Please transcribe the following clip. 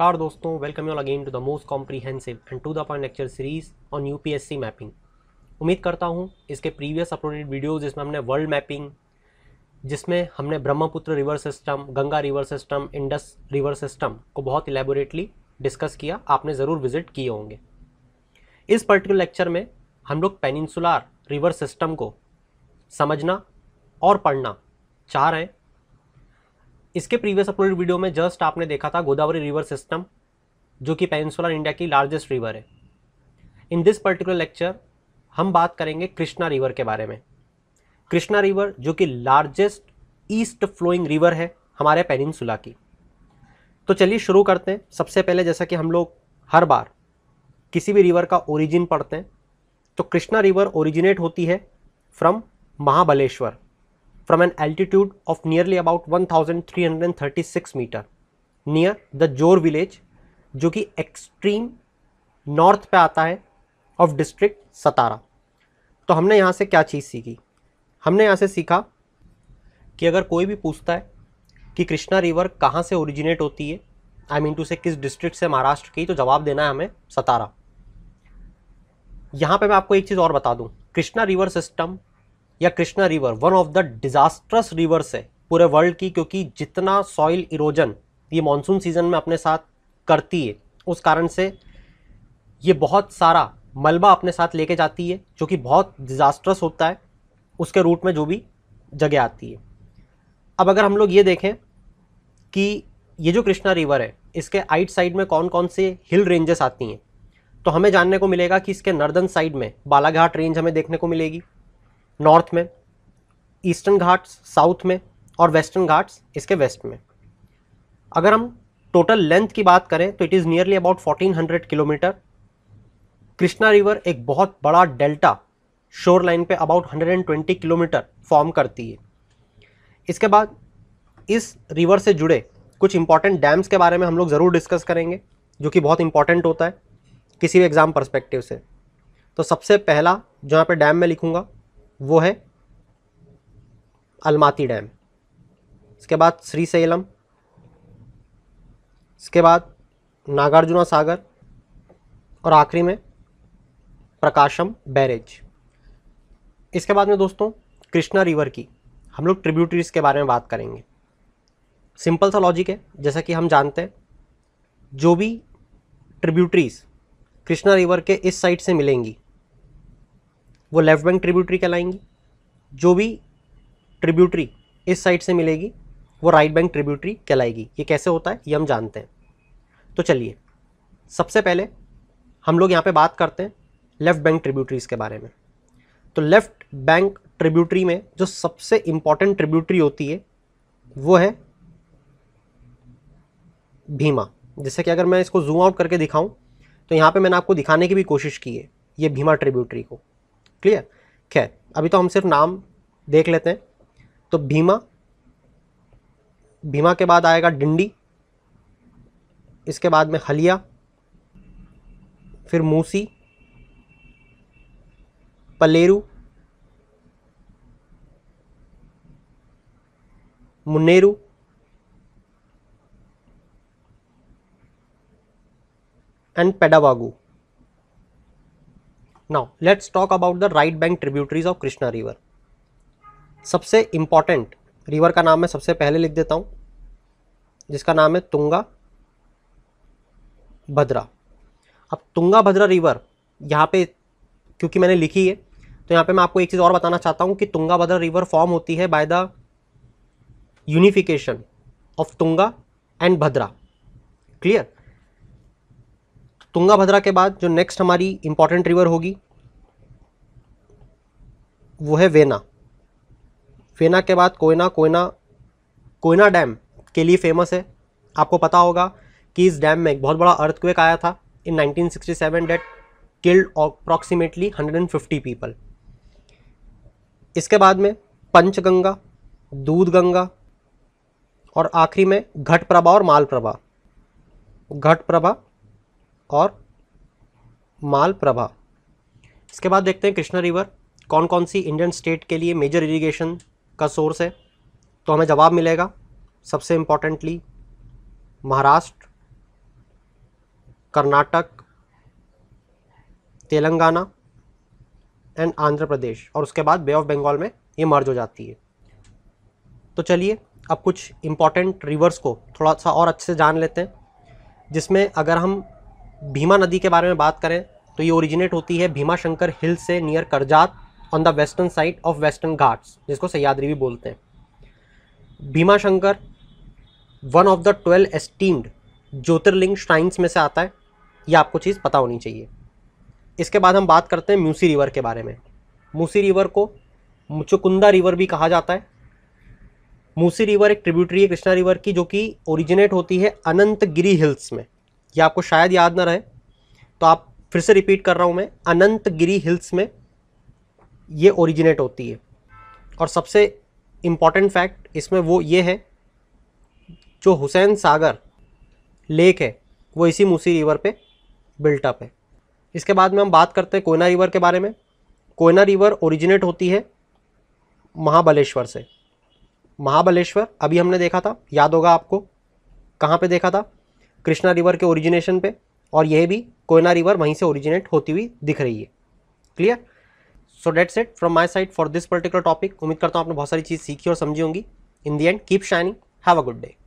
नमस्कार दोस्तों welcome you all again to the most comprehensive and to the point lecture series on UPSC mapping उम्मीद करता हूँ इसके प्रीवियस अपलोडेड वीडियोस जिसमें हमने वर्ल्ड मैपिंग जिसमें हमने Brahmaputra river system Ganga river system Indus river system को बहुत इलेबोरेटली डिस्कस किया आपने ज़रूर विजिट किए होंगे इस पर्टिकुलर लेक्चर में हम लोग पेनिनसुलर रिवर सिस्टम को समझना और पढ़ना चाह रहे हैं इसके प्रीवियस अपलोडेड वीडियो में जस्ट आपने देखा था गोदावरी रिवर सिस्टम जो कि पेनसुलर इंडिया की लार्जेस्ट रिवर है इन दिस पर्टिकुलर लेक्चर हम बात करेंगे कृष्णा रिवर के बारे में कृष्णा रिवर जो कि लार्जेस्ट ईस्ट फ्लोइंग रिवर है हमारे पेनिनसुला की तो चलिए शुरू करते हैं सबसे पहले जैसा कि हम लोग हर बार किसी भी रिवर का ओरिजिन पढ़ते हैं तो कृष्णा रिवर ओरिजिनेट होती है from Mahabaleshwar from an altitude of nearly about 1336 metre near the Jor village जो कि extreme नॉर्थ पे आता है ऑफ डिस्ट्रिक्ट सतारा तो हमने यहाँ से क्या चीज़ सीखी हमने यहाँ से सीखा कि अगर कोई भी पूछता है कि कृष्णा रिवर कहाँ से ओरिजिनेट होती है आई मीन टू से किस डिस्ट्रिक्ट से महाराष्ट्र की तो जवाब देना है हमें सतारा यहाँ पे मैं आपको एक चीज़ और बता दूँ कृष्णा रिवर सिस्टम या Krishna river one of the disastrous rivers है पूरे वर्ल्ड की क्योंकि जितना सॉइल इरोजन ये मानसून सीजन में अपने साथ करती है उस कारण से ये बहुत सारा मलबा अपने साथ लेके जाती है जो कि बहुत डिजास्ट्रस होता है उसके रूट में जो भी जगह आती है अब अगर हम लोग ये देखें कि ये जो कृष्णा रिवर है इसके आइट साइड में कौन कौन से हिल रेंजेस आती हैं तो हमें जानने को मिलेगा कि इसके नर्दर्न साइड में बालाघाट रेंज हमें देखने को मिलेगी नॉर्थ में ईस्टर्न घाट्स साउथ में और वेस्टर्न घाट्स इसके वेस्ट में अगर हम टोटल लेंथ की बात करें तो it is nearly about 1400 kilometre Krishna river एक बहुत बड़ा डेल्टा शोर लाइन पे अबाउट 120 किलोमीटर फॉर्म करती है इसके बाद इस रिवर से जुड़े कुछ इंपॉर्टेंट डैम्स के बारे में हम लोग ज़रूर डिस्कस करेंगे जो कि बहुत इंपॉर्टेंट होता है किसी भी एग्ज़ाम परस्पेक्टिव से तो सबसे पहला जहाँ पे डैम में लिखूँगा वो है अलमाती डैम इसके बाद श्री सैलम इसके बाद नागार्जुना सागर और आखिरी में प्रकाशम बैरेज इसके बाद में दोस्तों कृष्णा रिवर की हम लोग ट्रिब्यूटरीज के बारे में बात करेंगे सिंपल सा लॉजिक है जैसा कि हम जानते हैं जो भी ट्रिब्यूटरीज कृष्णा रिवर के इस साइड से मिलेंगी वो लेफ्ट बैंक ट्रिब्यूटरी कहलाएंगी जो भी ट्रिब्यूटरी इस साइड से मिलेगी वो राइट बैंक ट्रिब्यूटरी कहलाएगी ये कैसे होता है ये हम जानते हैं तो चलिए सबसे पहले हम लोग यहाँ पे बात करते हैं लेफ़्ट बैंक ट्रिब्यूटरीज़ के बारे में तो लेफ़्ट बैंक ट्रिब्यूटरी में जो सबसे इम्पॉर्टेंट ट्रिब्यूटरी होती है वो है भीमा जैसे कि अगर मैं इसको जूम आउट करके दिखाऊं तो यहाँ पे मैंने आपको दिखाने की भी कोशिश की है ये भीमा ट्रिब्यूटरी को क्लियर खैर अभी तो हम सिर्फ नाम देख लेते हैं तो भीमा भीमा के बाद आएगा डिंडी इसके बाद में हलिया फिर Musi Paleru Munneru and Peddavagu now let's talk about the right bank tributaries of Krishna river सबसे इंपॉर्टेंट रिवर का नाम मैं सबसे पहले लिख देता हूँ जिसका नाम है तुंगा भद्रा अब तुंगा भद्रा रिवर यहाँ पे क्योंकि मैंने लिखी है तो यहाँ पे मैं आपको एक चीज़ और बताना चाहता हूँ कि तुंगा भद्रा रिवर फॉर्म होती है by the unification of Tunga and Bhadra clear Tungabhadra के बाद जो नेक्स्ट हमारी इंपॉर्टेंट रिवर होगी वो है वेना वेना के बाद कोयना कोयना कोयना डैम के लिए फेमस है आपको पता होगा कि इस डैम में एक बहुत बड़ा अर्थक्वेक आया था in 1967 that killed approximately 150 people इसके बाद में पंचगंगा दूध गंगा और आखिरी में घट प्रभा और माल प्रभा घट प्रभा और मालप्रभा इसके बाद देखते हैं कृष्णा रिवर कौन कौन सी इंडियन स्टेट के लिए मेजर इरिगेशन का सोर्स है तो हमें जवाब मिलेगा सबसे इम्पोर्टेंटली महाराष्ट्र कर्नाटक तेलंगाना एंड आंध्र प्रदेश और उसके बाद बे ऑफ बंगाल में ये मर्ज हो जाती है तो चलिए अब कुछ इम्पॉर्टेंट रिवर्स को थोड़ा सा और अच्छे से जान लेते हैं जिसमें अगर हम भीमा नदी के बारे में बात करें तो ये ओरिजिनेट होती है भीमा शंकर हिल से near Karjat on the western side of western Ghats जिसको सयाद्री भी बोलते हैं Bhima Shankar one of the twelve esteemed jyotirlinga shrines में से आता है ये आपको चीज़ पता होनी चाहिए इसके बाद हम बात करते हैं म्यूसी रिवर के बारे में मूसी रिवर को मुचुकुंदा रिवर भी कहा जाता है मूसी रिवर एक ट्रिब्यूटरी है कृष्णा रिवर की जो कि ओरिजिनेट होती है अनंतगिरी हिल्स में ये आपको शायद याद ना रहे तो आप फिर से रिपीट कर रहा हूँ मैं अनंतगिरी हिल्स में ये ओरिजिनेट होती है और सबसे इम्पॉर्टेंट फैक्ट इसमें वो ये है जो हुसैन सागर लेक है वो इसी मूसी रिवर पे बिल्टअप है इसके बाद में हम बात करते हैं कोयना रिवर के बारे में कोयना रिवर ओरिजिनेट होती है महाबलेश्वर से महाबलेश्वर अभी हमने देखा था याद होगा आपको कहाँ पे देखा था कृष्णा रिवर के ओरिजिनेशन पे और यह भी कोयना रिवर वहीं से ओरिजिनेट होती हुई दिख रही है clear so that's it from my side for this particular topic उम्मीद करता हूँ आपने बहुत सारी चीज़ सीखी और समझी होंगी in the end keep shining have a good day